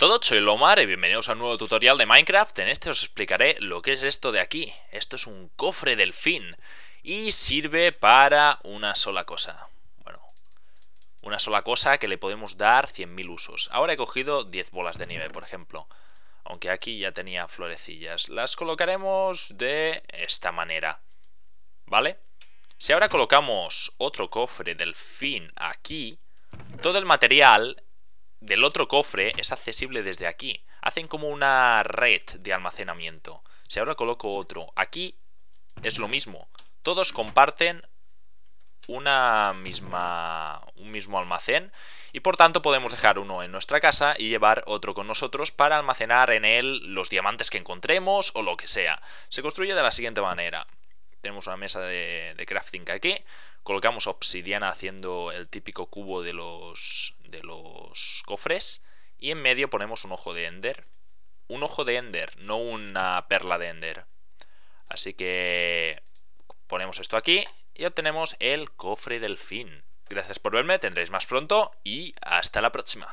todos, soy Lomar y bienvenidos a un nuevo tutorial de Minecraft. En este os explicaré lo que es esto de aquí. Esto es un cofre delfín y sirve para una sola cosa. Bueno, una sola cosa que le podemos dar 100.000 usos. Ahora he cogido 10 bolas de nieve, por ejemplo. Aunque aquí ya tenía florecillas. Las colocaremos de esta manera. ¿Vale? Si ahora colocamos otro cofre del fin aquí, todo el material del otro cofre es accesible desde aquí. Hacen como una red de almacenamiento. Si ahora coloco otro, aquí es lo mismo. Todos comparten una misma, un mismo almacén y por tanto podemos dejar uno en nuestra casa y llevar otro con nosotros para almacenar en él los diamantes que encontremos o lo que sea. Se construye de la siguiente manera. Tenemos una mesa de, crafting aquí, colocamos obsidiana haciendo el típico cubo de los, de los cofres y en medio ponemos un ojo de Ender. Un ojo de Ender, no una perla de Ender. Así que ponemos esto aquí y obtenemos el cofre del fin. Gracias por verme, tendréis más pronto y hasta la próxima.